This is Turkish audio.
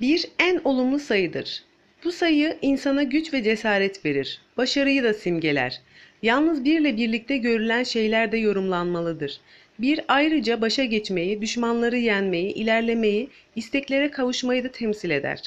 Bir en olumlu sayıdır. Bu sayı insana güç ve cesaret verir. Başarıyı da simgeler. Yalnız birle birlikte görülen şeyler de yorumlanmalıdır. Bir ayrıca başa geçmeyi, düşmanları yenmeyi, ilerlemeyi, isteklere kavuşmayı da temsil eder.